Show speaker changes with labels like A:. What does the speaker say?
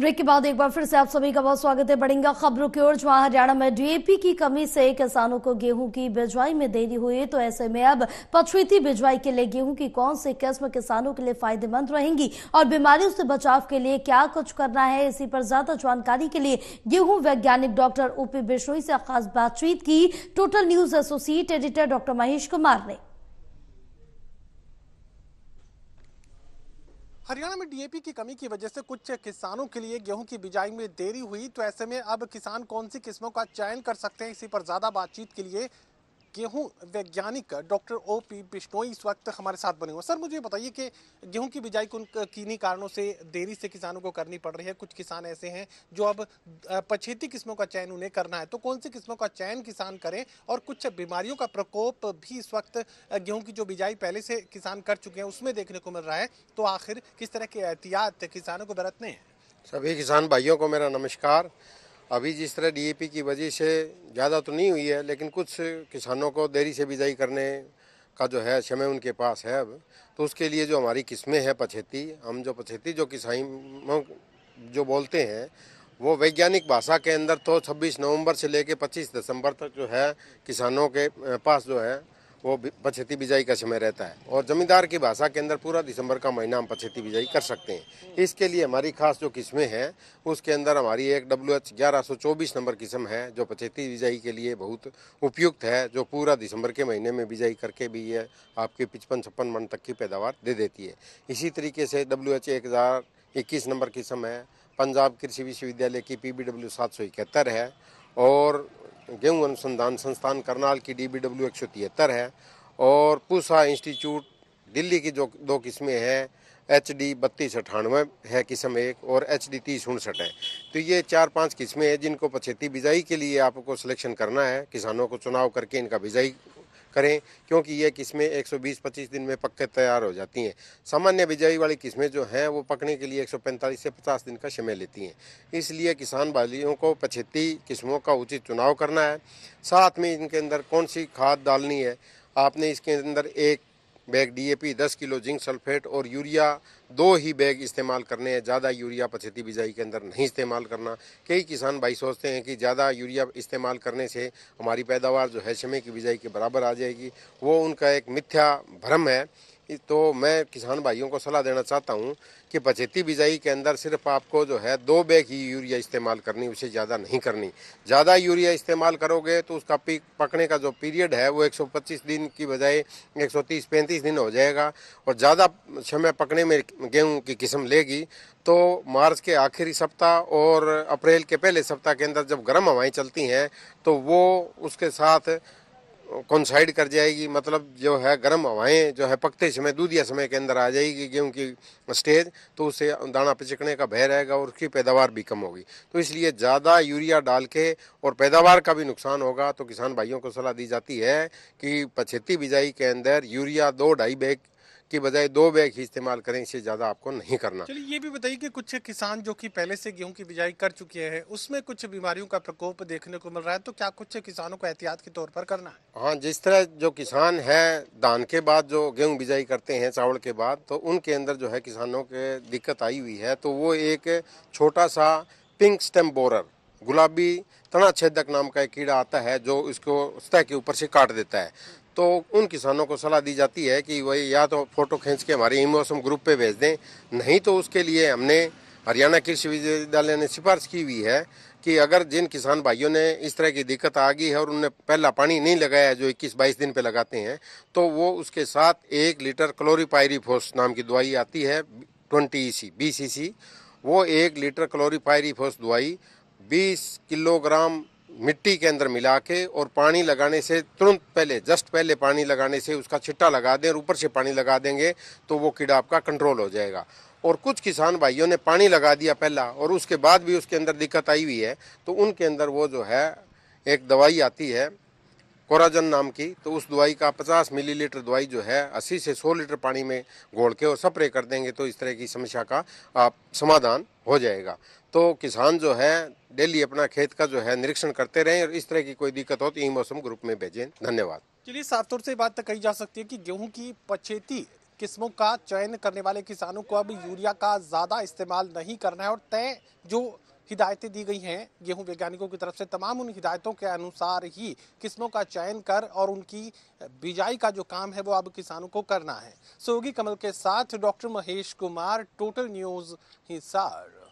A: break के बाद एक बार फिर से आप सभी का बहुत स्वागत है बढ़ेंगे खबरों की ओर जहां हरियाणा में डीएपी की कमी से किसानों को गेहूं की बिजवाई में देरी हुई तो ऐसे में अब पछुती बिजवाई के लिए गेहूं की कौन सी किस्म किसानों के लिए फायदेमंद रहेंगी और बीमारियों से बचाव के लिए क्या कुछ करना है इसी पर ज्यादा जानकारी के लिए गेहूं वैज्ञानिक डॉक्टर ओपी बिश्नोई से खास बातचीत की total news associate editor doctor Mahesh Kumar ने हरियाणा में डीएपी की कमी की वजह से कुछ किसानों के लिए गेहूं की बिजाई में देरी हुई तो ऐसे में अब किसान कौन सी किस्मों का चयन कर सकते हैं इसी पर ज्यादा बातचीत के लिए गेहूं वैज्ञानिक डॉक्टर ओ पी बिश्नोई इस वक्त हमारे साथ बने हुए सर मुझे बताइए कि गेहूं की बिजाई उन किन्हीं कारणों से देरी से किसानों को करनी पड़ रही है कुछ किसान ऐसे हैं जो अब पछेती किस्मों का चयन उन्हें करना है तो कौन सी किस्मों का चयन किसान करें और कुछ बीमारियों का प्रकोप भी इस वक्त गेहूँ की जो बिजाई पहले से किसान कर चुके हैं उसमें देखने को मिल रहा है तो आखिर किस तरह के एहतियात किसानों को बरतने हैं
B: सभी किसान भाइयों को मेरा नमस्कार अभी जिस तरह डीएपी की वजह से ज़्यादा तो नहीं हुई है लेकिन कुछ किसानों को देरी से बिजाई करने का जो है समय उनके पास है अब तो उसके लिए जो हमारी किस्में हैं पछेती हम जो पछेती जो किसानों जो बोलते हैं वो वैज्ञानिक भाषा के अंदर तो 26 नवंबर से लेकर 25 दिसंबर तक जो है किसानों के पास जो है वो पछेती बिजाई का समय रहता है और ज़मींदार की भाषा के अंदर पूरा दिसंबर का महीना हम पछेती बिजाई कर सकते हैं इसके लिए हमारी खास जो किस्में हैं उसके अंदर हमारी एक डब्ल्यू एच ग्यारह सौ चौबीस नंबर किस्म है जो पछेती बिजाई के लिए बहुत उपयुक्त है जो पूरा दिसंबर के महीने में बिजाई करके भी ये आपके पचपन छप्पन मन तक की पैदावार दे देती है इसी तरीके से डब्ल्यू एच एक हज़ार इक्कीस नंबर किस्म है पंजाब कृषि विश्वविद्यालय की पी बी डब्ल्यू सात सौ इकहत्तर है और गेहूँ अनुसंधान संस्थान करनाल की डी बी डब्ल्यू एक सौ तिहत्तर है और पूसा इंस्टीट्यूट दिल्ली की जो दो किस्में हैं एच डी बत्तीस अठानवे है किस्म एक और एच डी तीस उनसठ है तो ये चार पांच किस्में हैं जिनको पछेती बिजाई के लिए आपको सिलेक्शन करना है किसानों को चुनाव करके इनका बिजाई करें क्योंकि ये किस्में 120-25 दिन में पक के तैयार हो जाती हैं सामान्य बिजाई वाली किस्में जो हैं वो पकने के लिए 145 से 50 दिन का समय लेती हैं इसलिए किसान भाइयों को पछेती किस्मों का उचित चुनाव करना है साथ में इनके अंदर कौन सी खाद डालनी है आपने इसके अंदर एक bag DAP 10 kilo zinc sulphate और यूरिया दो ही बैग इस्तेमाल करने हैं ज़्यादा यूरिया पछेती बिजाई के अंदर नहीं इस्तेमाल करना कई किसान भाई सोचते हैं कि ज़्यादा यूरिया इस्तेमाल करने से हमारी पैदावार जो है शमे की बिजाई के बराबर आ जाएगी वो उनका एक मिथ्या भ्रम है तो मैं किसान भाइयों को सलाह देना चाहता हूँ कि पचेती बिजाई के अंदर सिर्फ आपको जो है दो बैग ही यूरिया इस्तेमाल करनी उसे ज़्यादा नहीं करनी ज़्यादा यूरिया इस्तेमाल करोगे तो उसका पीक पकने का जो पीरियड है वो 125 दिन की बजाय 130 35 दिन हो जाएगा और ज़्यादा समय पकने में गेहूँ की किस्म लेगी तो मार्च के आखिरी सप्ताह और अप्रैल के पहले सप्ताह के अंदर जब गर्म हवाएँ चलती हैं तो वो उसके साथ कंसाइड कर जाएगी मतलब जो है गर्म हवाएं जो है पकते समय दूधिया समय के अंदर आ जाएगी गेहूँ की स्टेज तो उससे दाना पिचकने का भय रहेगा और उसकी पैदावार भी कम होगी तो इसलिए ज़्यादा यूरिया डाल के और पैदावार का भी नुकसान होगा तो किसान भाइयों को सलाह दी जाती है कि पछेती बिजाई के अंदर यूरिया दो ढाई बैग की बजाय दो बैग ही इस्तेमाल करें इससे ज़्यादा आपको नहीं करना चलिए
A: ये भी बताइए कि कुछ किसान जो कि पहले से गेहूं की बिजाई कर चुके हैं उसमें कुछ बीमारियों का प्रकोप देखने को मिल रहा है तो क्या कुछ किसानों को एहतियात के तौर पर करना
B: है हाँ जिस तरह जो किसान है धान के बाद जो गेहूँ बिजाई करते हैं चावल के बाद तो उनके अंदर जो है किसानों के दिक्कत आई हुई है तो वो एक छोटा सा पिंक स्टेम बोरर गुलाबी तना छेदक नाम का एक कीड़ा आता है जो इसको सतह के ऊपर से काट देता है तो उन किसानों को सलाह दी जाती है कि वही या तो फोटो खींच के हमारे ई मौसम ग्रुप पे भेज दें नहीं तो उसके लिए हमने हरियाणा कृषि विश्वविद्यालय ने सिफारिश की हुई है कि अगर जिन किसान भाइयों ने इस तरह की दिक्कत आ गई है और उनने पहला पानी नहीं लगाया जो 21-22 दिन पे लगाते हैं तो वो उसके साथ एक लीटर क्लोरीपायरीफोस नाम की दवाई आती है twenty E C B C सी वो एक लीटर क्लोरीपायरीफोस दवाई बीस किलोग्राम मिट्टी के अंदर मिला के और पानी लगाने से तुरंत पहले जस्ट पहले पानी लगाने से उसका छिट्टा लगा दें और ऊपर से पानी लगा देंगे तो वो कीड़ा आपका कंट्रोल हो जाएगा और कुछ किसान भाइयों ने पानी लगा दिया पहला और उसके बाद भी उसके अंदर दिक्कत आई हुई है तो उनके अंदर वो जो है एक दवाई आती है कोराजन नाम की तो उस दवाई का 50 मिलीलीटर दवाई जो है 80 से 100 लीटर पानी में घोल के और स्प्रे कर देंगे तो इस तरह की समस्या का आप समाधान हो जाएगा तो किसान जो है डेली अपना खेत का जो है निरीक्षण करते रहें और इस तरह की कोई दिक्कत हो तो ई मौसम ग्रुप में भेजें धन्यवाद
A: चलिए साफ तौर से बात तो कही जा सकती है कि गेहूं की पछेती किस्मों का चयन करने वाले किसानों को अब यूरिया का ज़्यादा इस्तेमाल नहीं करना है और तय जो हिदायतें दी गई हैं गेहूं वैज्ञानिकों की तरफ से तमाम उन हिदायतों के अनुसार ही किस्मों का चयन कर और उनकी बिजाई का जो काम है वो अब किसानों को करना है सोगी कमल के साथ doctor Mahesh Kumar total news Hisar